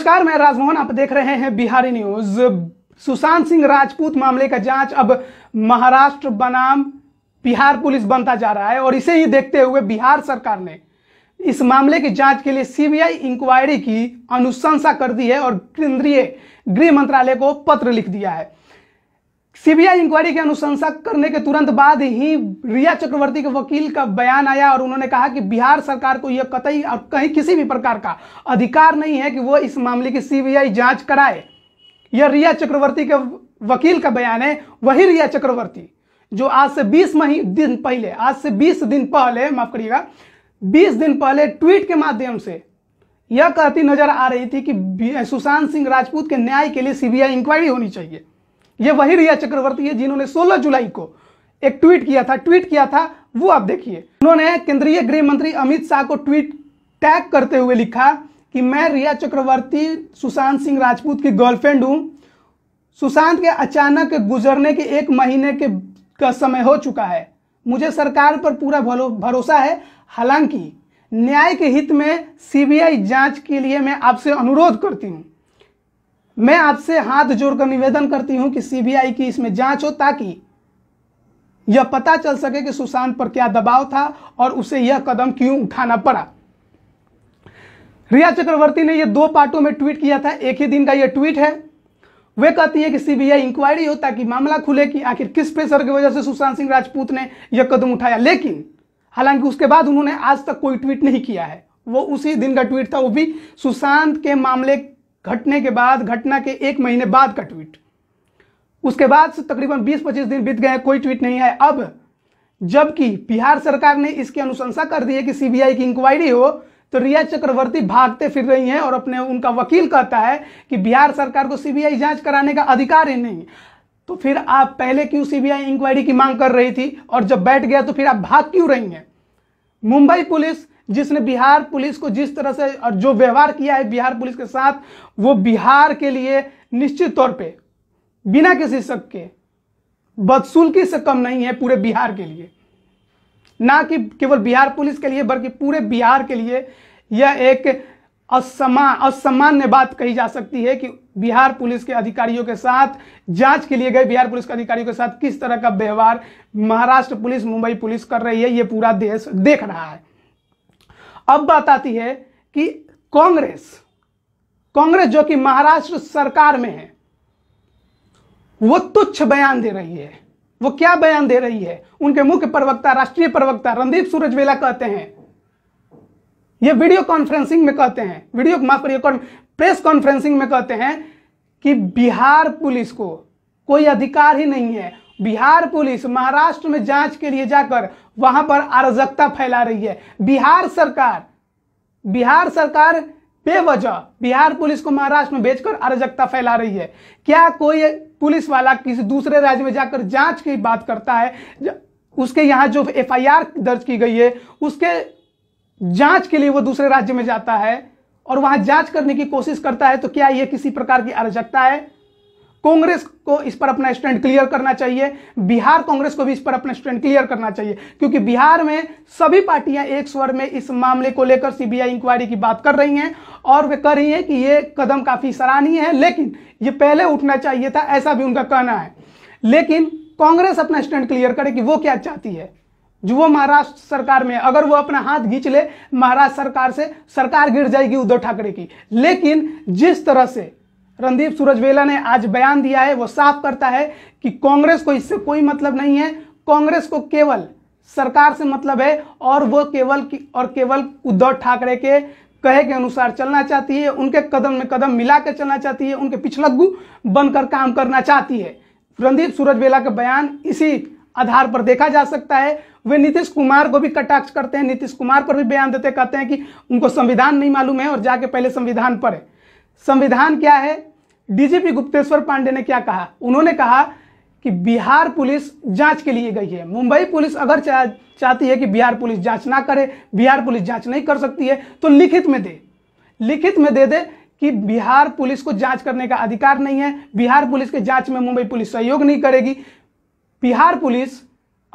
नमस्कार मैं राजमोहन आप देख रहे हैं बिहारी न्यूज सुशांत सिंह राजपूत मामले का जांच अब महाराष्ट्र बनाम बिहार पुलिस बनता जा रहा है और इसे ही देखते हुए बिहार सरकार ने इस मामले की जांच के लिए सीबीआई इंक्वायरी की अनुशंसा कर दी है और केंद्रीय गृह मंत्रालय को पत्र लिख दिया है सीबीआई इंक्वायरी की अनुशंसा करने के तुरंत बाद ही रिया चक्रवर्ती के वकील का बयान आया और उन्होंने कहा कि बिहार सरकार को यह कतई और कहीं किसी भी प्रकार का अधिकार नहीं है कि वो इस मामले की सीबीआई जांच कराए यह रिया चक्रवर्ती के वकील का बयान है वही रिया चक्रवर्ती जो आज से 20 मही दिन पहले आज से 20 दिन पहले माफ करिएगा 20 दिन पहले ट्वीट के माध्यम से यह कहती नजर आ रही थी कि सुशांत सिंह राजपूत के न्याय के लिए सीबीआई इंक्वायरी होनी चाहिए ये वही रिया चक्रवर्ती है जिन्होंने 16 जुलाई को एक ट्वीट किया था ट्वीट किया था वो आप देखिए उन्होंने केंद्रीय गृह मंत्री अमित शाह को ट्वीट टैग करते हुए लिखा कि मैं रिया चक्रवर्ती सुशांत सिंह राजपूत की गर्लफ्रेंड हूं सुशांत के अचानक गुजरने के एक महीने के का समय हो चुका है मुझे सरकार पर पूरा भरोसा है हालांकि न्याय के हित में सीबीआई जांच के लिए मैं आपसे अनुरोध करती हूं मैं आपसे हाथ जोड़कर निवेदन करती हूं कि सीबीआई की इसमें जांच हो ताकि यह पता चल सके कि सुशांत पर क्या दबाव था और उसे यह कदम क्यों उठाना पड़ा रिया चक्रवर्ती ने यह दो पार्टों में ट्वीट किया था एक ही दिन का यह ट्वीट है वे कहती है कि सीबीआई इंक्वायरी हो ताकि मामला खुले कि आखिर किस प्रेशर की वजह से सुशांत सिंह राजपूत ने यह कदम उठाया लेकिन हालांकि उसके बाद उन्होंने आज तक कोई ट्वीट नहीं किया है वो उसी दिन का ट्वीट था वो भी सुशांत के मामले घटने के बाद घटना के एक महीने बाद का ट्वीट उसके बाद तकरीबन 20-25 दिन बीत गए हैं कोई ट्वीट नहीं है अब जबकि बिहार सरकार ने इसकी अनुशंसा कर दी है कि सीबीआई की इंक्वायरी हो तो रिया चक्रवर्ती भागते फिर रही हैं और अपने उनका वकील कहता है कि बिहार सरकार को सीबीआई जांच कराने का अधिकार ही नहीं तो फिर आप पहले क्यों सीबीआई इंक्वायरी की मांग कर रही थी और जब बैठ गया तो फिर आप भाग क्यों रही हैं मुंबई पुलिस जिसने बिहार पुलिस को जिस तरह से और जो व्यवहार किया है बिहार पुलिस के साथ वो बिहार के लिए निश्चित तौर पे बिना किसी शक के बदसुल्की से कम नहीं है पूरे बिहार के लिए ना कि केवल बिहार पुलिस के लिए बल्कि पूरे बिहार के लिए यह एक असमान असामान्य बात कही जा सकती है कि बिहार पुलिस के अधिकारियों के साथ जांच के लिए गए बिहार पुलिस के अधिकारियों के साथ किस तरह का व्यवहार महाराष्ट्र पुलिस मुंबई पुलिस कर रही है ये पूरा देश देख रहा है अब बात आती है कि कांग्रेस कांग्रेस जो कि महाराष्ट्र सरकार में है वो तुच्छ बयान दे रही है वो क्या बयान दे रही है उनके मुख्य प्रवक्ता राष्ट्रीय प्रवक्ता रणदीप सूरजवेला कहते हैं ये वीडियो कॉन्फ्रेंसिंग में कहते हैं वीडियो माफ करिए प्रेस कॉन्फ्रेंसिंग में कहते हैं कि बिहार पुलिस को कोई अधिकार ही नहीं है बिहार पुलिस महाराष्ट्र में जांच के लिए जाकर वहां पर अराजकता फैला रही है बिहार सरकार बिहार सरकार बेवजह बिहार पुलिस को महाराष्ट्र में भेजकर अराजकता फैला रही है क्या कोई पुलिस वाला किसी दूसरे राज्य में जाकर जांच की बात करता है उसके यहां जो एफआईआर दर्ज की गई है उसके जांच के लिए वो दूसरे राज्य में जाता है और वहां जांच करने की कोशिश करता है तो क्या यह किसी प्रकार की अराजकता है कांग्रेस को इस पर अपना स्टैंड क्लियर करना चाहिए बिहार कांग्रेस को भी इस पर अपना स्टैंड क्लियर करना चाहिए क्योंकि बिहार में सभी पार्टियां एक स्वर में इस मामले को लेकर सीबीआई इंक्वायरी की बात कर रही हैं और वे कह रही हैं कि ये कदम काफ़ी सराहनीय है लेकिन ये पहले उठना चाहिए था ऐसा भी उनका कहना है लेकिन कांग्रेस अपना स्टैंड क्लियर करे कि वो क्या चाहती है जो वो महाराष्ट्र सरकार में अगर वो अपना हाथ घींच ले महाराष्ट्र सरकार से सरकार गिर जाएगी उद्धव ठाकरे की लेकिन जिस तरह से रणदीप सुरजवेला ने आज बयान दिया है वो साफ करता है कि कांग्रेस को इससे कोई मतलब नहीं है कांग्रेस को केवल सरकार से मतलब है और वो केवल की और केवल उद्धव ठाकरे के कहे के अनुसार चलना चाहती है उनके कदम में कदम मिला के चलना चाहती है उनके पिछलग्गू बनकर काम करना चाहती है रणदीप सूरजवेला का बयान इसी आधार पर देखा जा सकता है वे नीतीश कुमार को भी कटाक्ष करते हैं नीतीश कुमार पर भी बयान देते कहते हैं कि उनको संविधान नहीं मालूम है और जाके पहले संविधान पर संविधान क्या है डीजीपी गुप्तेश्वर पांडे ने क्या कहा उन्होंने कहा कि बिहार पुलिस जांच के लिए गई है मुंबई पुलिस अगर चा, चाहती है कि बिहार पुलिस जांच ना करे बिहार पुलिस जांच नहीं कर सकती है तो लिखित में दे लिखित में दे दे कि बिहार पुलिस को जांच करने का अधिकार नहीं है बिहार पुलिस के जांच में मुंबई पुलिस सहयोग नहीं करेगी बिहार पुलिस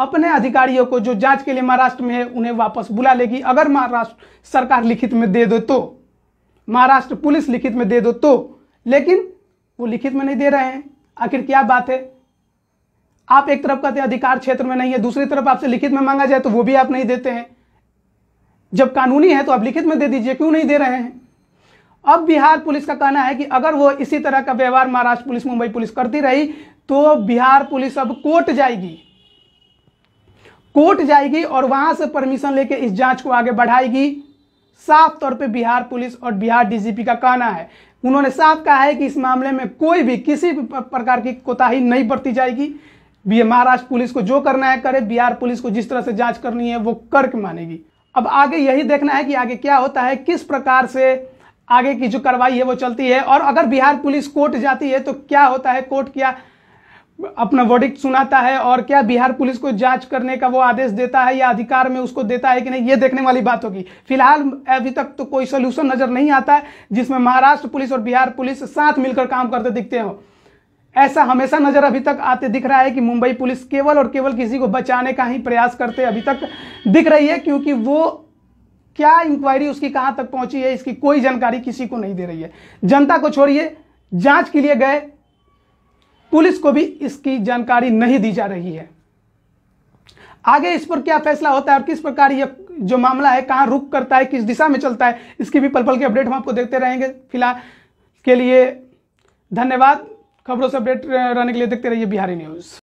अपने अधिकारियों को जो जांच के लिए महाराष्ट्र में है उन्हें वापस बुला लेगी अगर महाराष्ट्र सरकार लिखित में दे दो तो महाराष्ट्र पुलिस लिखित में दे दो तो लेकिन वो लिखित में नहीं दे रहे हैं आखिर क्या बात है आप एक तरफ कहते हैं अधिकार क्षेत्र में नहीं है दूसरी तरफ आपसे लिखित में मांगा जाए तो वो भी आप नहीं देते हैं जब कानूनी है तो आप लिखित में दे दीजिए क्यों नहीं दे रहे हैं अब बिहार पुलिस का कहना है कि अगर वो इसी तरह का व्यवहार महाराष्ट्र पुलिस मुंबई पुलिस करती रही तो बिहार पुलिस अब कोर्ट जाएगी कोर्ट जाएगी और वहां से परमिशन लेके इस जांच को आगे बढ़ाएगी साफ तौर पे बिहार पुलिस और बिहार डीजीपी का कहना है उन्होंने साफ कहा है कि इस मामले में कोई भी किसी भी प्रकार की कोताही नहीं बरती जाएगी महाराष्ट्र पुलिस को जो करना है करे बिहार पुलिस को जिस तरह से जांच करनी है वो करके मानेगी अब आगे यही देखना है कि आगे क्या होता है किस प्रकार से आगे की जो कार्रवाई है वो चलती है और अगर बिहार पुलिस कोर्ट जाती है तो क्या होता है कोर्ट क्या अपना वर्डिक्ट सुनाता है और क्या बिहार पुलिस को जांच करने का वो आदेश देता है या अधिकार में उसको देता है कि नहीं ये देखने वाली बात होगी फिलहाल अभी तक तो कोई सोल्यूशन नजर नहीं आता है जिसमें महाराष्ट्र पुलिस और बिहार पुलिस साथ मिलकर काम करते दिखते हो ऐसा हमेशा नज़र अभी तक आते दिख रहा है कि मुंबई पुलिस केवल और केवल किसी को बचाने का ही प्रयास करते अभी तक दिख रही है क्योंकि वो क्या इंक्वायरी उसकी कहां तक पहुंची है इसकी कोई जानकारी किसी को नहीं दे रही है जनता को छोड़िए जांच के लिए गए पुलिस को भी इसकी जानकारी नहीं दी जा रही है आगे इस पर क्या फैसला होता है और किस प्रकार यह जो मामला है कहां रुक करता है किस दिशा में चलता है इसकी भी पल पल के अपडेट हम आपको देखते रहेंगे फिलहाल के लिए धन्यवाद खबरों से अपडेट रहने के लिए देखते रहिए बिहारी न्यूज़